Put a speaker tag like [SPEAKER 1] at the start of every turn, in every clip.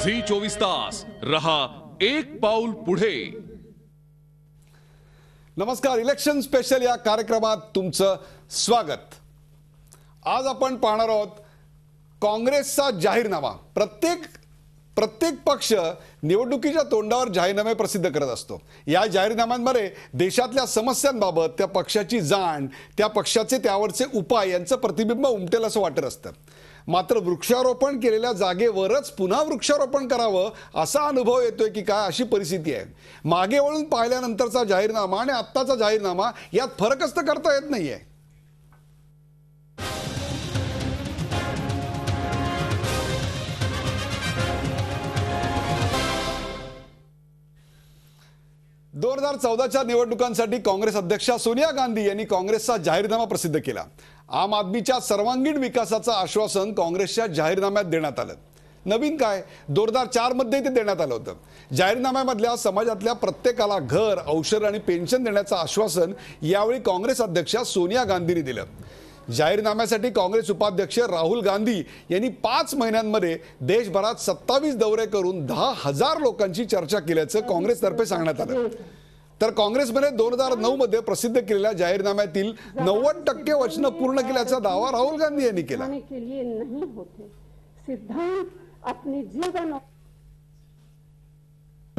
[SPEAKER 1] Zee चोवीस तास रहा एक पाऊल पुढे नमस्कार इलेक्शन स्पेशल या कार्यक्रमात तुमचं स्वागत आज आपण पाहणार आहोत काँग्रेसचा जाहीरनामा प्रत्येक प्रत्येक पक्ष निवडणुकीच्या तोंडावर जाहीरनामे प्रसिद्ध करत असतो या जाहीरनाम्यांमध्ये देशातल्या समस्यांबाबत त्या पक्षाची जाण त्या पक्षाचे त्यावरचे उपाय यांचं प्रतिबिंब उमटेल असं वाटत असतं मात्र वृक्षारोपण केलेल्या जागेवरच पुन्हा वृक्षारोपण करावं असा अनुभव येतोय की काय अशी परिस्थिती आहे मागे वळून पाहिल्यानंतरचा जाहीरनामा आणि आत्ताचा जाहीरनामा यात फरकच तर करता येत नाही आहे दोन हजार चौदाच्या निवडणुकांसाठी काँग्रेस अध्यक्षा सोनिया गांधी यांनी काँग्रेसचा जाहीरनामा प्रसिद्ध केला आम आदमीच्या सर्वांगीण विकासाचं आश्वासन काँग्रेसच्या जाहीरनाम्यात देण्यात आलं नवीन काय दोन हजार चारमध्ये ते देण्यात आलं होतं जाहीरनाम्यामधल्या समाजातल्या प्रत्येकाला घर औषध आणि पेन्शन देण्याचं आश्वासन यावेळी काँग्रेस अध्यक्षा सोनिया गांधींनी दिलं जाहीरनाम्यासाठी काँग्रेस उपाध्यक्ष राहुल गांधी यांनी पाच महिन्यांमध्ये देशभरात सत्तावीस दौरे करून दहा हजार लोकांची चर्चा केल्याचं काँग्रेसतर्फे सांगण्यात आलं तर काँग्रेसमध्ये दोन हजार नऊ मध्ये प्रसिद्ध केलेल्या जाहीरनाम्यातील नव्वद टक्के वचन पूर्ण केल्याचा दावा राहुल गांधी यांनी केला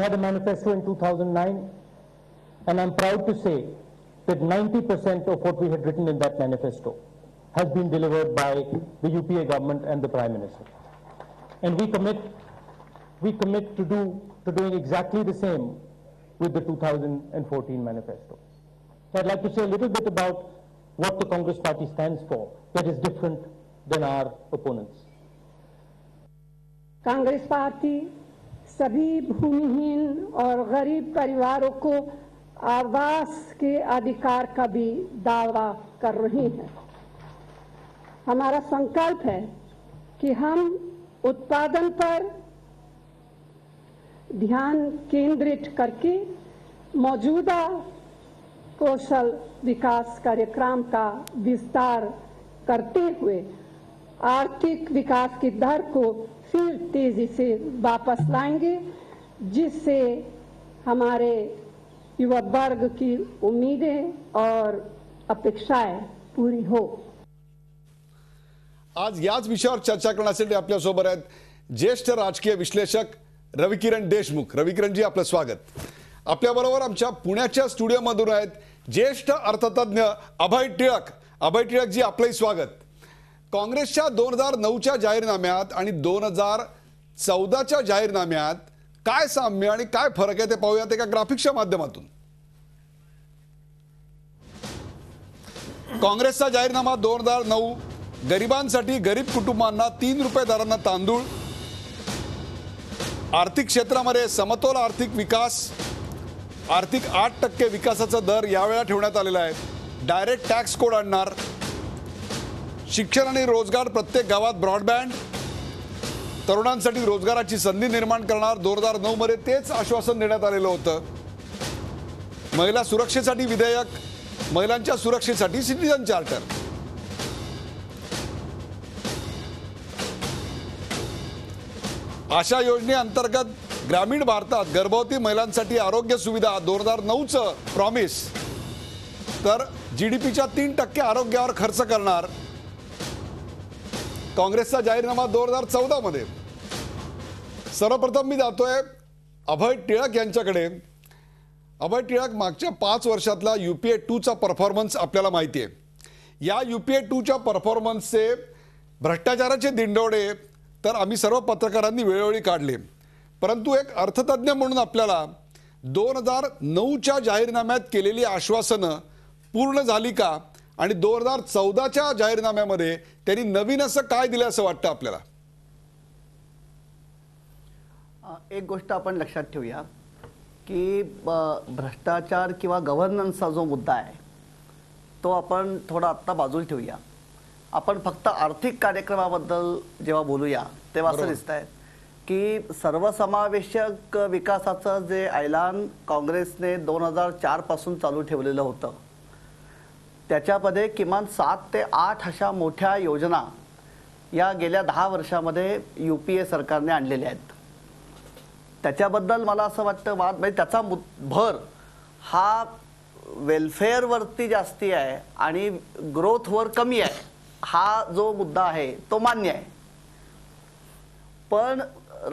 [SPEAKER 2] had a manifesto in 2009, and I'm proud to say that 90% of what we had written in that manifesto has been delivered by the UPA government and the Prime Minister. And we commit, we commit to, do, to doing exactly the same with the 2014 manifesto. So I'd like to say a little bit about what the Congress party stands for that is different than our opponents.
[SPEAKER 3] Congress Party, सभी भूमिहीन और गरीब परिवारों को आवास के अधिकार का भी दावा कर रही है हमारा संकल्प है कि हम उत्पादन पर ध्यान केंद्रित करके मौजूदा कौशल विकास कार्यक्रम का विस्तार करते हुए आर्थिक विकास की दर को फिर तेजी से वापस लाएंगे जिससे हमारे युवा वर्ग की उम्मीदें और अपेक्षाएं पूरी हो
[SPEAKER 1] आज याच विषयावर चर्चा करण्यासाठी आपल्यासोबत आहेत ज्येष्ठ राजकीय विश्लेषक रविकिरण देशमुख रविकिरणजी आपलं स्वागत आपल्याबरोबर आमच्या पुण्याच्या स्टुडिओमधून आहेत ज्येष्ठ अर्थतज्ञ अभय टिळक अभय टिळकजी आपलंही स्वागत काँग्रेसच्या दोन हजार नऊच्या जाहीरनाम्यात आणि दोन हजार चौदाच्या जाहीरनाम्यात काय साम्य आणि काय फरक आहे ते पाहूयात एका ग्राफिक्सच्या माध्यमातून काँग्रेसचा जाहीरनामा दोन हजार नऊ गरिबांसाठी गरीब कुटुंबांना तीन रुपये दरांना तांदूळ आर्थिक क्षेत्रामध्ये समतोल आर्थिक विकास आर्थिक आठ टक्के विकासाचा दर यावेळा ठेवण्यात आलेला आहे डायरेक्ट टॅक्स कोड आणणार शिक्षण आणि रोजगार प्रत्येक गावात ब्रॉडबँड तरुणांसाठी रोजगाराची संधी निर्माण करणार दोन हजार मध्ये तेच आश्वासन देण्यात आलेलं होतं महिला सुरक्षेसाठी विधेयक महिलांच्या सुरक्षेसाठी सिटीजन चार्टर अशा योजनेअंतर्गत ग्रामीण भारतात गर्भवती महिलांसाठी आरोग्य सुविधा दोन हजार नऊचं प्रॉमिस तर जी डी तीन टक्के आरोग्यावर खर्च करणार काँग्रेसचा जाहीरनामा दोन हजार चौदामध्ये सर्वप्रथम मी जातोय अभय टिळक यांच्याकडे अभय टिळक मागच्या पाच वर्षातला यूपीए टू चा परफॉर्मन्स आपल्याला माहिती आहे या यू पी ए टूच्या परफॉर्मन्सचे भ्रष्टाचाराचे दिंडोडे तर आम्ही सर्व पत्रकारांनी वेळोवेळी काढले परंतु एक अर्थतज्ञ म्हणून आपल्याला दोन हजार नऊच्या जाहीरनाम्यात केलेली आश्वासनं पूर्ण झाली का आणि दोन हजार चौदाच्या जाहीरनाम्यामध्ये त्यांनी नवीन असं काय दिलं असं वाटतं आपल्याला
[SPEAKER 3] एक गोष्ट आपण लक्षात ठेवूया की भ्रष्टाचार किंवा गव्हर्नन्सचा जो मुद्दा आहे तो आपण थोडा आत्ता बाजूला ठेवूया आपण फक्त आर्थिक कार्यक्रमाबद्दल जेव्हा बोलूया तेव्हा असं दिसत आहे की सर्वसमावेशक विकासाचं जे ऐलान काँग्रेसने दोन हजार चार पासून चालू ठेवलेलं होतं त्याच्यामध्ये किमान सात ते आठ अशा मोठ्या योजना या गेल्या दहा वर्षामध्ये यू पी ए सरकारने आणलेल्या आहेत त्याच्याबद्दल मला असं वाटतं वाद म्हणजे त्याचा भर हा वेलफेअरवरती जास्ती आहे आणि ग्रोथवर कमी आहे हा जो मुद्दा आहे तो मान्य आहे पण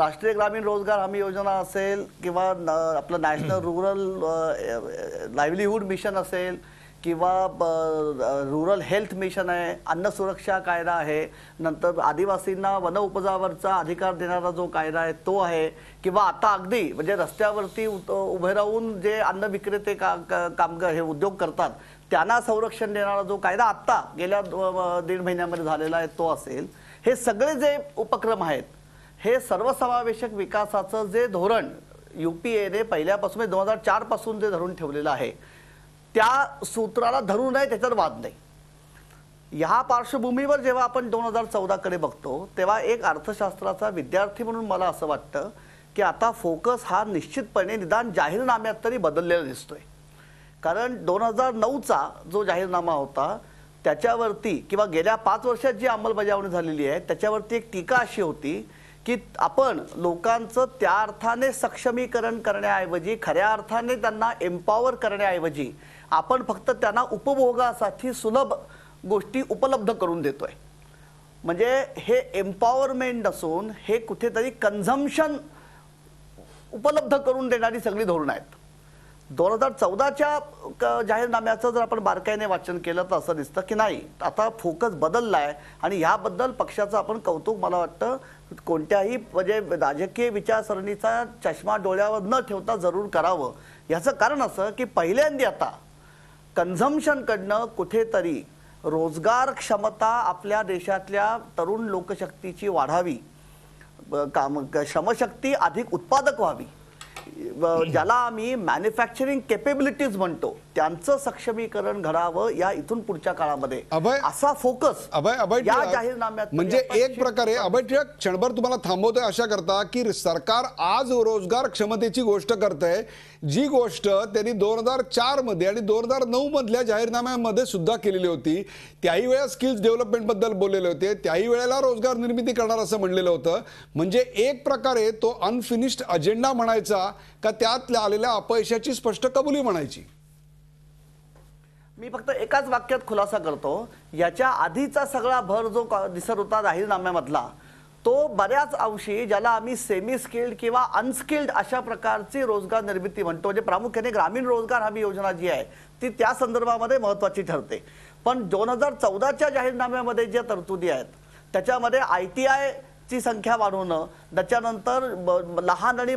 [SPEAKER 3] राष्ट्रीय ग्रामीण रोजगार हमी योजना असेल किंवा आपलं नॅशनल रुरल लाईव्हलीहूड मिशन असेल किंवा रुरल हेल्थ मिशन आहे अन्न सुरक्षा कायदा आहे नंतर आदिवासींना वनउपजावरचा अधिकार देणारा जो कायदा आहे तो आहे किंवा आता अगदी म्हणजे रस्त्यावरती उभे राहून जे अन्न विक्रेते का कामगार हे उद्योग करतात त्यांना संरक्षण देणारा जो कायदा आत्ता गेल्या दीड महिन्यामध्ये झालेला आहे तो असेल हे सगळे जे उपक्रम आहेत हे सर्वसमावेशक विकासाचं जे धोरण यू पी एने पहिल्यापासून म्हणजे दोन हजार चारपासून जे धरून ठेवलेलं आहे त्या सूत्राला धरू नये त्याच्यात वाद नाही ह्या पार्श्वभूमीवर जेव्हा आपण दोन हजार चौदाकडे बघतो तेव्हा एक अर्थशास्त्राचा विद्यार्थी म्हणून मला असं वाटतं की आता फोकस हा निश्चितपणे निदान जाहीरनाम्यात तरी बदललेला दिसतोय कारण दोन हजार नऊचा जो जाहीरनामा होता त्याच्यावरती किंवा गेल्या पाच वर्षात जी अंमलबजावणी झालेली आहे त्याच्यावरती एक टीका अशी होती की आपण लोकांचं त्या अर्थाने सक्षमीकरण करण्याऐवजी खऱ्या अर्थाने त्यांना एम्पॉवर करण्याऐवजी आपण फक्त त्यांना उपभोगासाठी सुलभ गोष्टी उपलब्ध करून देतोय म्हणजे हे एम्पॉवरमेंट असून हे कुठेतरी कन्झम्शन उपलब्ध करून देणारी सगळी धोरणं आहेत दोन हजार चौदाच्या जाहीरनाम्याचं जर आपण बारकाईने वाचन केलं तर असं दिसतं की नाही आता फोकस बदलला आहे आणि ह्याबद्दल पक्षाचं आपण कौतुक मला वाटतं कोणत्याही म्हणजे राजकीय विचारसरणीचा चष्मा डोळ्यावर न ठेवता जरूर करावं याचं कारण असं की पहिल्यांदा आता कन्झम्शनकडनं कुठेतरी रोजगार क्षमता आपल्या देशातल्या तरुण लोकशक्तीची वाढावी काम श्रमशक्ती अधिक उत्पादक व्हावी ज्याला आम्ही मॅन्युफॅक्चरिंग केपेबिलिटीज म्हणतो त्यांचं
[SPEAKER 1] सक्षमीकरण घडावं या इथून पुढच्या काळामध्ये अभय असा फोकस अभय अभय या जाहीरनाम्यात म्हणजे एक प्रकारे अभय टिळक क्षणभर तुम्हाला थांबवतोय अशा करता की सरकार आज रोजगार क्षमतेची गोष्ट करत आहे जी गोष्ट त्यांनी दोन हजार चार मध्ये आणि दोन हजार नऊ मधल्या जाहीरनाम्यामध्ये सुद्धा केलेली होती त्याही वेळा स्किल्स डेव्हलपमेंट बद्दल बोललेले होते त्याही वेळेला रोजगार निर्मिती करणार असं म्हणलेलं होतं म्हणजे एक प्रकारे तो अनफिनिश्ड अजेंडा म्हणायचा का त्यातल्या आलेल्या अपयशाची स्पष्ट कबुली म्हणायची
[SPEAKER 3] मी फक्त एकाच वाक्यात खुलासा करतो याच्या आधीचा सगळा भर जो दिसत होता जाहीरनाम्यामधला तो बऱ्याच अंशी ज्याला आम्ही सेमी स्किल्ड किंवा अनस्किल्ड अशा प्रकारची रोजगार निर्मिती म्हणतो म्हणजे प्रामुख्याने ग्रामीण रोजगार हमी योजना जी आहे ती त्या संदर्भामध्ये महत्वाची ठरते पण दोन हजार चौदाच्या जाहीरनाम्यामध्ये ज्या तरतुदी आहेत त्याच्यामध्ये आय टी आय ची संख्या वाढवणं त्याच्यानंतर लहान आणि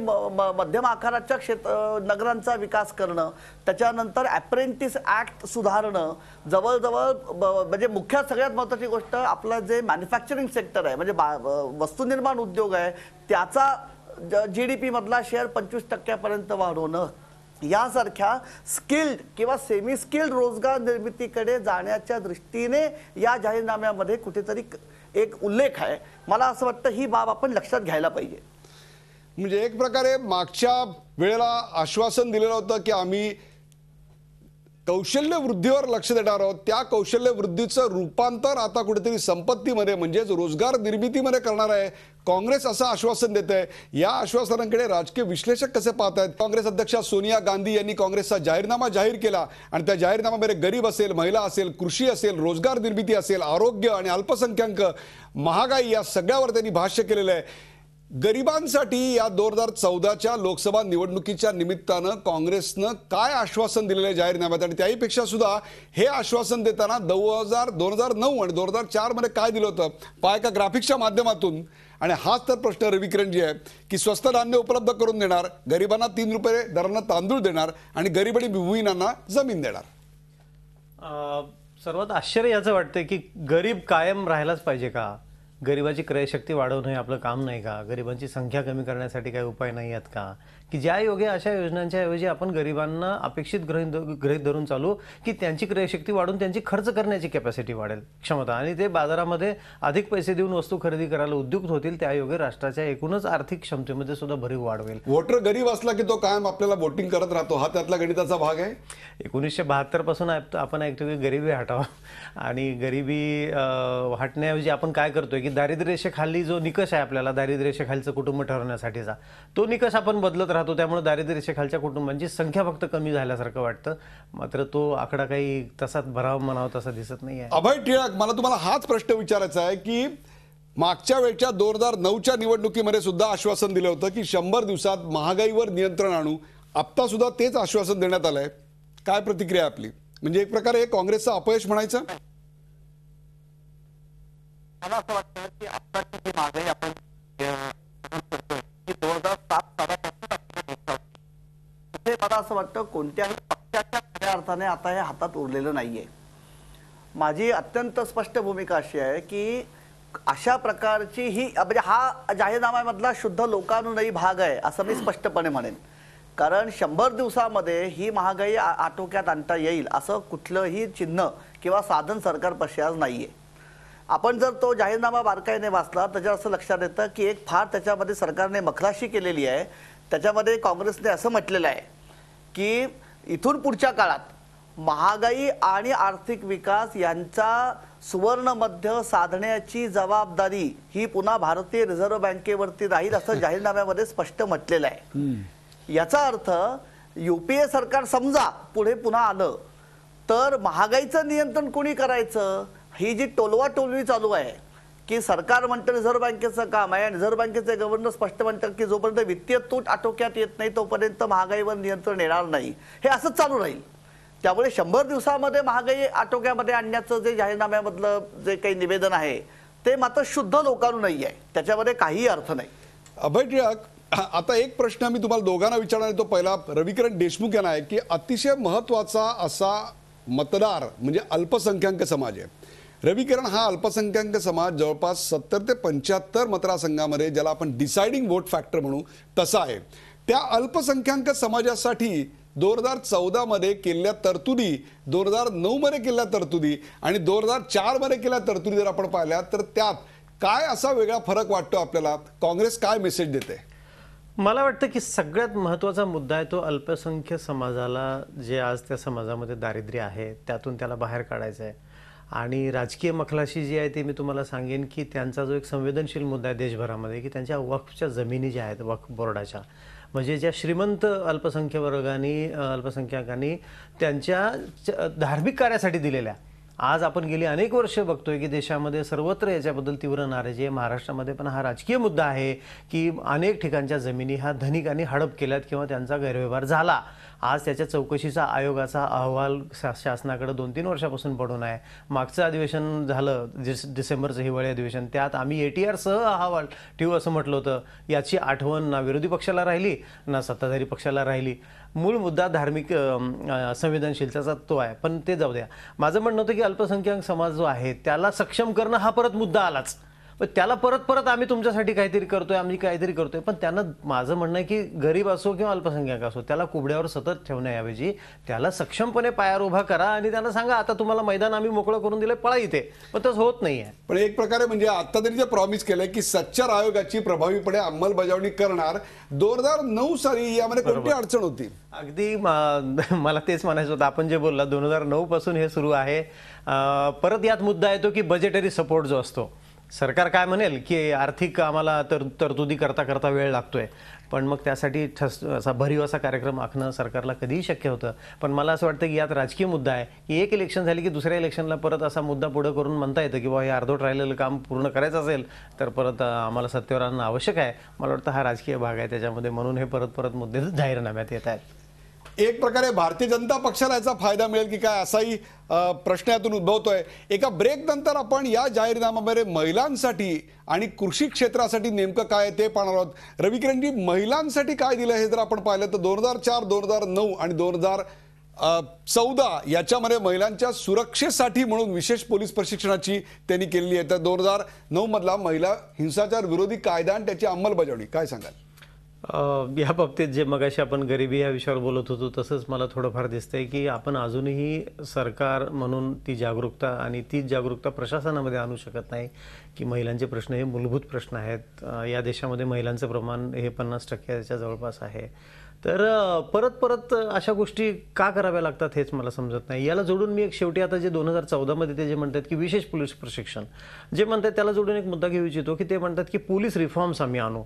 [SPEAKER 3] मध्यम आकाराच्या क्षेत्र नगरांचा विकास करणं त्याच्यानंतर ॲप्रेंटिस ॲक्ट सुधारणं जवळजवळ म्हणजे मुख्य सगळ्यात महत्त्वाची गोष्ट आपलं जे मॅन्युफॅक्चरिंग सेक्टर आहे म्हणजे बा वस्तुनिर्माण उद्योग आहे त्याचा जी डी पीमधला शेअर पंचवीस टक्क्यापर्यंत वाढवणं यासारख्या स्किल्ड किंवा सेमी स्किल्ड रोजगार निर्मितीकडे जाण्याच्या दृष्टीने या जाहीरनाम्यामध्ये कुठेतरी एक उल्लेख आहे मला असं वाटतं ही बाब
[SPEAKER 1] आपण लक्षात घ्यायला पाहिजे म्हणजे एक प्रकारे मागच्या वेळेला आश्वासन दिलेलं होतं की आम्ही कौशल्य वृद्धीवर लक्ष देणार आहोत त्या कौशल्य वृद्धीचं रूपांतर आता कुठेतरी संपत्तीमध्ये म्हणजेच रोजगार निर्मितीमध्ये करणार आहे काँग्रेस असं आश्वासन देत आहे या आश्वासनांकडे राजकीय विश्लेषक कसे पाहत आहेत काँग्रेस अध्यक्षा सोनिया गांधी यांनी काँग्रेसचा जाहीरनामा जाहीर केला आणि त्या जाहीरनाम्यामध्ये गरीब असेल महिला असेल कृषी असेल रोजगार निर्मिती असेल आरोग्य आणि अल्पसंख्याक महागाई या सगळ्यावर त्यांनी भाष्य केलेलं आहे गरिबांसाठी या दोन हजार चौदाच्या लोकसभा निवडणुकीच्या निमित्तानं काँग्रेसनं काय आश्वासन दिलेलं आहे जाहीरनाम्यात आणि त्याहीपेक्षा सुद्धा हे आश्वासन देताना दोन हजार दोन हजार नऊ आणि दोन हजार मध्ये काय दिलं होतं पाय का ग्राफिक्सच्या माध्यमातून आणि हाच तर प्रश्न रविकिरणजी आहे की स्वस्त धान्य उपलब्ध करून देणार गरिबांना तीन रुपये दरांना तांदूळ देणार आणि गरीब आणि भूमिनांना जमीन देणार
[SPEAKER 2] सर्वात आश्चर्य याचं वाटतं की गरीब कायम राहायलाच पाहिजे का गरिबाची क्रयशक्ती वाढवणं हे आपलं काम नाही का गरिबांची संख्या कमी करण्यासाठी काही उपाय नाही आहेत का की ज्या योगे अशा योजनांच्या ऐवजी आपण गरिबांना अपेक्षित ग्रहित गृहित धरून चालू की त्यांची क्रयशक्ती वाढून त्यांची खर्च करण्याची कॅपॅसिटी वाढेल क्षमता आणि ते बाजारामध्ये अधिक पैसे देऊन वस्तू खरेदी करायला उद्युक्त होतील त्या योग्य राष्ट्राच्या एकूणच आर्थिक क्षमतेमध्ये सुद्धा भरीव होईल
[SPEAKER 1] वोटर गरीब असला की तो कायम आपल्याला वोटिंग करत राहतो हा त्यातला गणिताचा भाग आहे एकोणीसशे बहात्तर पासून
[SPEAKER 2] आपण ऐकतो की गरिबी हटावा आणि गरिबी हटण्याऐवजी आपण काय करतोय की दारिद्र्यरेषेखाली जो निकष आहे आपल्याला दारिद्र्यरेषेखालीचं कुटुंब ठरवण्यासाठीचा तो निकष आपण बदलत राहतो त्यामुळे दारिद्र्यरेषेखालच्या कुटुंबांची संख्या फक्त कमी झाल्यासारखं वाटतं मात्र तो आकडा काही तसाच भराव म्हणावा तसा दिसत नाही आहे
[SPEAKER 1] अभय टिळक मला तुम्हाला हाच प्रश्न विचारायचा आहे की मागच्या वेळच्या दोन हजार नऊच्या निवडणुकीमध्ये सुद्धा आश्वासन दिलं होतं की शंभर दिवसात महागाईवर नियंत्रण आणू आत्ता सुद्धा तेच आश्वासन देण्यात आलंय काय प्रतिक्रिया आपली म्हणजे एक प्रकारे काँग्रेसचं अपयश म्हणायचं मला असं वाटतं की आत्ताची जी महागाई आपण दोन हजार सात
[SPEAKER 3] मला असं वाटतं कोणत्याही पक्षाच्या अर्थाने आता हे हातात उरलेलं नाहीये माझी अत्यंत स्पष्ट भूमिका अशी आहे की अशा प्रकारची ही म्हणजे हा जाहीरनाम्यामधला शुद्ध लोकानुनयी भाग आहे असं मी स्पष्टपणे म्हणेन कारण शंभर दिवसामध्ये ही महागाई आटोक्यात आणता येईल असं कुठलंही चिन्ह किंवा साधन सरकारपाशी आज नाही आहे आपण जर तो जाहीरनामा बारकाईने वाचला त्याच्यावर असं लक्षात येतं की एक फार त्याच्यामध्ये सरकारने मखलाशी केलेली आहे त्याच्यामध्ये काँग्रेसने असं म्हटलेलं आहे की इथून पुढच्या काळात महागाई आणि आर्थिक विकास यांचा सुवर्णमध्य साधण्याची जबाबदारी ही पुन्हा भारतीय रिझर्व्ह बँकेवरती राहील असं जाहीरनाम्यामध्ये स्पष्ट म्हटलेलं आहे याचा अर्थ युपीए सरकार समजा पुढे पुन्हा आलं तर महागाईचं नियंत्रण कोणी करायचं ही जी टोलवा टोलवी चालू आहे की सरकार म्हणतं रिझर्व्ह बँकेचं काम आहे आणि रिझर्व्ह बँकेचे गव्हर्नर स्पष्ट म्हणतात की जोपर्यंत वित्तीय तूट आटोक्यात येत नाही तोपर्यंत महागाईवर नियंत्रण येणार नाही हे असंच चालू राहील त्यामुळे शंभर दिवसामध्ये महागाई आटोक्यामध्ये आणण्याचं जे जाहीरनाम्यामधलं जे काही निवेदन आहे ते मात्र
[SPEAKER 1] शुद्ध लोकांना नाही आहे त्याच्यामध्ये काहीही अर्थ नाही अभय टिळक आता एक प्रश्न मी तुम्हाला दोघांना विचारणार तो पहिला रविकरण देशमुख यांना आहे की अतिशय महत्त्वाचा असा मतदार म्हणजे अल्पसंख्याक समाज आहे रविकिरण हा अल्पसंख्याक समाज जवळपास सत्तर ते पंच्याहत्तर मतदारसंघामध्ये ज्याला आपण डिसाइडिंग वोट फॅक्टर म्हणू तसा आहे त्या अल्पसंख्याक समाजासाठी दोन हजार चौदामध्ये केलेल्या तरतुदी दोन हजार नऊमध्ये केलेल्या तरतुदी आणि दोन हजार चारमध्ये केलेल्या तरतुदी जर आपण पाहिल्या तर त्यात काय असा वेगळा फरक वाटतो आपल्याला काँग्रेस काय मेसेज देते
[SPEAKER 2] मला वाटतं की सगळ्यात महत्त्वाचा मुद्दा आहे तो अल्पसंख्य समाजाला जे आज त्या समाजामध्ये दारिद्र्य आहे त्यातून त्याला बाहेर काढायचं आहे आणि राजकीय मखलाशी जी आहे ती मी तुम्हाला सांगेन की त्यांचा जो एक संवेदनशील मुद्दा आहे देशभरामध्ये की त्यांच्या वक्फच्या जमिनी ज्या आहेत वक्फ बोर्डाच्या म्हणजे ज्या श्रीमंत अल्पसंख्य वर्गाने अल्पसंख्याकांनी त्यांच्या धार्मिक कार्यासाठी दिलेल्या आज आपण गेली अनेक वर्ष बघतोय की देशामध्ये सर्वत्र याच्याबद्दल तीव्र नाराजी आहे महाराष्ट्रामध्ये पण हा राजकीय मुद्दा आहे की अनेक ठिकाणच्या जमिनी हा धनिकांनी हडप केल्यात किंवा त्यांचा गैरव्यवहार झाला आज त्याच्या चौकशीचा आयोगाचा अहवाल शासनाकडे दोन तीन वर्षापासून पडून आहे मागचं अधिवेशन झालं डिस डिसेंबरचं हिवाळी अधिवेशन त्यात आम्ही ए टी आरसह अहवाल ठेवू असं म्हटलं होतं याची आठवण ना विरोधी पक्षाला राहिली ना सत्ताधारी पक्षाला राहिली मूळ मुद्दा धार्मिक संवेदनशीलतेचा तो आहे पण ते जाऊ द्या माझं म्हणणं होतं की अल्पसंख्याक समाज जो आहे त्याला सक्षम करणं हा परत मुद्दा आलाच पण त्याला परत परत आम्ही तुमच्यासाठी काहीतरी करतोय आम्ही काहीतरी करतोय पण त्यांना माझं म्हणणं आहे की गरीब असो किंवा अल्पसंख्याक असो त्याला कुबड्यावर सतत ठेवण्याऐवजी त्याला सक्षमपणे पायावर उभा करा आणि
[SPEAKER 1] त्यांना सांगा आता तुम्हाला मैदान आम्ही मोकळं करून दिलं पळा इथे पण तसं होत नाही पण एक प्रकारे म्हणजे आता तरी जे प्रॉमिस केलंय की सच्चार आयोगाची प्रभावीपणे अंमलबजावणी करणार दोन हजार नऊ साली यामध्ये कोणती अडचण होती
[SPEAKER 2] अगदी मला तेच म्हणायचं होतं आपण जे बोलला दोन हजार नऊ पासून हे सुरू आहे परत यात मुद्दा येतो की बजेटरी सपोर्ट जो असतो सरकार काय म्हणेल की आर्थिक आम्हाला तर तरतुदी करता करता वेळ लागतोय पण मग त्यासाठी ठस असा भरीव असा कार्यक्रम आखणं सरकारला कधीही शक्य होतं पण मला असं वाटतं की यात राजकीय मुद्दा आहे की एक इलेक्शन झाली की दुसऱ्या इलेक्शनला परत असा मुद्दा पुढं करून म्हणता येतं की बाबा हे अर्धोट राहिलेलं काम पूर्ण करायचं असेल तर परत आम्हाला सत्तेवर आणणं आवश्यक आहे मला वाटतं हा राजकीय भाग आहे त्याच्यामध्ये म्हणून हे परत परत
[SPEAKER 1] मुद्दे जाहीरनाम्यात येत आहेत एक प्रकारे भारतीय जनता पक्षाला याचा फायदा मिळेल की काय असाही प्रश्न यातून उद्भवतोय एका ब्रेक नंतर आपण या जाहीरनाम्यामध्ये महिलांसाठी आणि कृषी क्षेत्रासाठी नेमकं काय आहे ते पाहणार आहोत किरणजी महिलांसाठी काय दिलं हे जर आपण पाहिलं तर दोन हजार चार दोन हजार नऊ आणि दोन हजार चौदा याच्यामध्ये महिलांच्या सुरक्षेसाठी म्हणून विशेष पोलीस प्रशिक्षणाची त्यांनी केलेली आहे तर दोन हजार नऊमधला महिला हिंसाचार विरोधी कायदा आणि त्याची अंमलबजावणी काय सांगाल
[SPEAKER 2] या बाबतीत जे मगाशी आपण गरिबी या विषयावर बोलत होतो तसंच मला थोडंफार दिसतंय की आपण अजूनही सरकार म्हणून ती जागरूकता आणि तीच जागरूकता प्रशासनामध्ये आणू शकत नाही की महिलांचे प्रश्न हे मूलभूत प्रश्न आहेत या देशामध्ये महिलांचं प्रमाण हे पन्नास टक्क्याच्या जवळपास आहे तर परत परत अशा गोष्टी का कराव्या लागतात हेच मला समजत नाही याला जोडून मी एक शेवटी आता जे दोन हजार चौदामध्ये ते जे म्हणतात की विशेष पोलीस प्रशिक्षण जे म्हणतात त्याला जोडून एक मुद्दा घेऊ इच्छितो की ते म्हणतात की पोलीस रिफॉर्म्स आम्ही आणू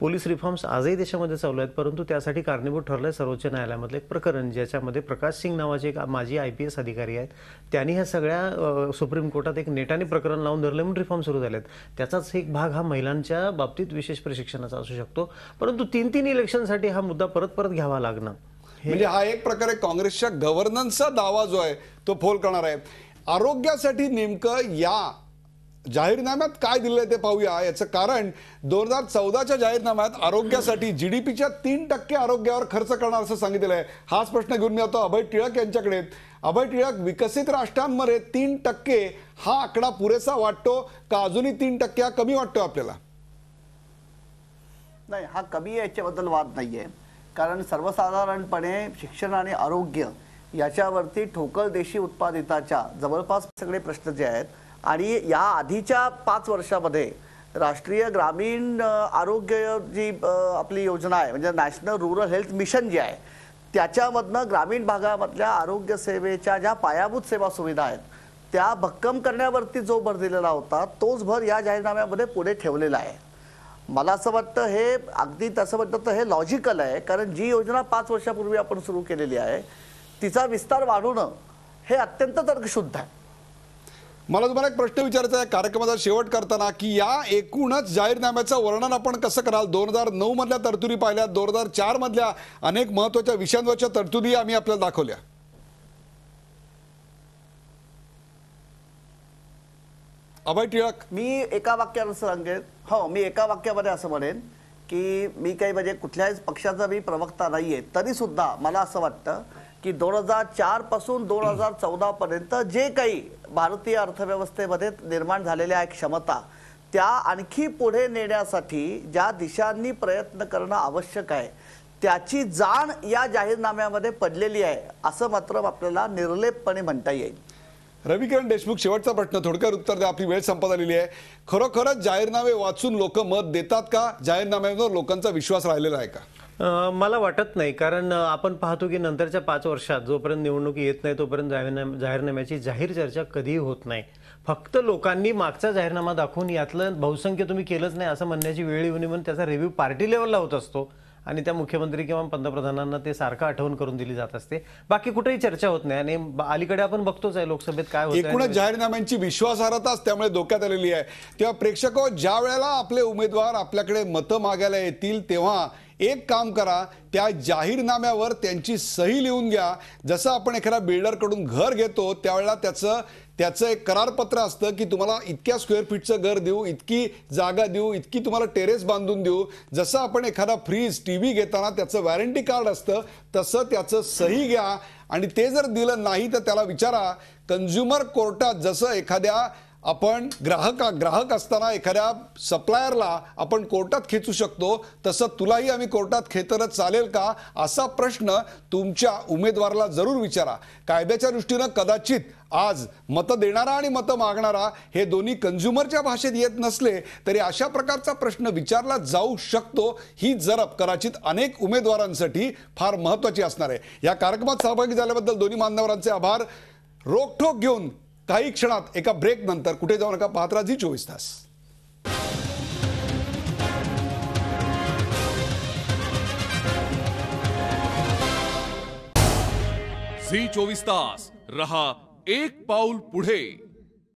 [SPEAKER 2] पोलीस रिफॉर्म्स आजही देशामध्ये चालू आहेत परंतु त्यासाठी कारणीभूत ठरलं आहे सर्वोच्च न्यायालयामधलं एक प्रकरण ज्याच्यामध्ये प्रकाश सिंग नावाचे एक माजी आय पी एस अधिकारी आहेत त्यांनी ह्या सगळ्या सुप्रीम कोर्टात एक नेटाने प्रकरण लावून धरले म्हणून रिफॉर्म सुरू झालेत त्याचाच एक भाग हा महिलांच्या बाबतीत विशेष प्रशिक्षणाचा असू शकतो परंतु तीन तीन इलेक्शनसाठी हा मुद्दा परत परत घ्यावा लागणं
[SPEAKER 1] म्हणजे हा एक प्रकारे काँग्रेसच्या गव्हर्नन्सचा दावा जो आहे तो फोल करणार आहे आरोग्यासाठी नेमकं या जाहीरनाम्यात काय दिले ते पाहूया याचं कारण दोन हजार चौदाच्या जाहीरनाम्यात आरोग्यासाठी जी डी पीच्या तीन टक्के आरोग्यावर खर्च करणार असं सांगितलेलं आहे हाच प्रश्न घेऊन मी आता अभय टिळक यांच्याकडे अभय टिळक विकसित राष्ट्रांमध्ये तीन टक्के हा आकडा पुरेसा वाटतो का अजूनही तीन टक्के हा कमी वाटतो आपल्याला
[SPEAKER 3] नाही हा कमी याच्याबद्दल वाद नाहीये कारण सर्वसाधारणपणे शिक्षण आणि आरोग्य याच्यावरती ठोकळ देशी उत्पादिताच्या जवळपास सगळे प्रश्न जे आहेत आणि या आधीच्या पाच वर्षामध्ये राष्ट्रीय ग्रामीण आरोग्य जी आपली योजना आहे म्हणजे नॅशनल रुरल हेल्थ मिशन जे आहे त्याच्यामधनं ग्रामीण भागामधल्या आरोग्यसेवेच्या ज्या पायाभूत सेवा सुविधा आहेत त्या भक्कम करण्यावरती जो भर दिलेला होता तोच भर या जाहीरनाम्यामध्ये पुढे ठेवलेला आहे मला असं वाटतं हे अगदी तसं वाटतं तर हे लॉजिकल आहे कारण जी योजना पाच वर्षापूर्वी आपण सुरू केलेली आहे तिचा विस्तार वाढवणं हे अत्यंत
[SPEAKER 1] तर्कशुद्ध आहे मला तुम्हाला एक प्रश्न विचारायचा आहे कार्यक्रमाचा शेवट करताना की या एकूणच जाहीरनाम्याचं वर्णन आपण कसं कराल दोन हजार नऊ मधल्या तरतुदी पाहिल्या दोन हजार चार मधल्या अनेक महत्वाच्या विषयांवरच्या तरतुदी आम्ही आपल्याला दाखवल्या
[SPEAKER 3] अभय टिळक मी एका वाक्यानं सांगेन हो मी एका वाक्यामध्ये असं म्हणेन की मी काही म्हणजे कुठल्याही पक्षाचा मी प्रवक्ता नाहीये तरी सुद्धा मला असं वाटतं की दोन हजार चार पासून दोन हजार चौदा पर्यंत जे काही भारतीय अर्थव्यवस्थेमध्ये निर्माण झालेल्या आहे क्षमता त्या आणखी पुढे नेण्यासाठी ज्या दिशांनी प्रयत्न करणं आवश्यक आहे त्याची
[SPEAKER 1] जाण या जाहीरनाम्यामध्ये पडलेली आहे असं मात्र आपल्याला निर्लेपपणे म्हणता येईल रविकिरण देशमुख शेवटचा प्रश्न थोडक्यात उत्तर द्या आपली वेळ संपत आलेली आहे खरोखरच जाहीरनामे वाचून लोक मत देतात का जाहीरनाम्यावर लोकांचा विश्वास राहिलेला आहे का मला
[SPEAKER 2] वाटत नाही कारण आपण पाहतो की नंतरच्या पाच वर्षात जोपर्यंत निवडणूक येत नाही तोपर्यंत जाहीरनामा जाहीरनाम्याची जाहीर चर्चा कधीही होत नाही फक्त लोकांनी मागचा जाहीरनामा दाखवून यातलं बहुसंख्य तुम्ही केलंच नाही असं म्हणण्याची वेळ येऊन म्हणून त्याचा रिव्ह्यू पार्टी लेवलला होत असतो आणि त्या मुख्यमंत्री किंवा पंतप्रधानांना ते सारखं आठवण करून दिली जात असते बाकी कुठेही चर्चा होत नाही आणि अलीकडे आपण बघतोच आहे लोकसभेत काय होतं एकूणच
[SPEAKER 1] जाहीरनाम्यांची विश्वासार्हताच त्यामुळे धोक्यात आलेली आहे तेव्हा प्रेक्षक हो, ज्या वेळेला आपले उमेदवार आपल्याकडे मतं मागायला येतील तेव्हा एक काम करा त्या जाहीरनाम्यावर त्यांची सही लिहून घ्या जसं आपण एखाद्या बिल्डरकडून घर घेतो त्यावेळेला त्याचं त्याचं एक करारपत्र असतं की तुम्हाला इतक्या स्क्वेअर फीटचं घर देऊ इतकी जागा देऊ इतकी तुम्हाला टेरेस बांधून देऊ जसं आपण एखादा फ्रीज टी व्ही घेताना त्याचं वॅरंटी कार्ड असतं तसं त्याचं सही घ्या आणि ते जर दिलं नाही तर त्याला विचारा कन्झ्युमर कोर्टात जसं एखाद्या आपण ग्राहक ग्राहक असताना एखाद्या सप्लायरला आपण कोर्टात खेचू शकतो तसं तुलाही आम्ही कोर्टात खेचरच चालेल का असा प्रश्न तुमच्या उमेदवाराला जरूर विचारा कायद्याच्या दृष्टीनं कदाचित आज मतं देणारा आणि मतं मागणारा हे दोन्ही कंझ्युमरच्या भाषेत येत नसले तरी अशा प्रकारचा प्रश्न विचारला जाऊ शकतो ही जरब कदाचित अनेक उमेदवारांसाठी फार महत्त्वाची असणार आहे या कार्यक्रमात सहभागी झाल्याबद्दल दोन्ही मान्यवरांचे आभार रोखोक घेऊन काही क्षणात एका ब्रेकनंतर कुठे जाऊ नका पात्रा राहा चोवीस तास झी चोवीस तास रहा एक पाऊल पुढे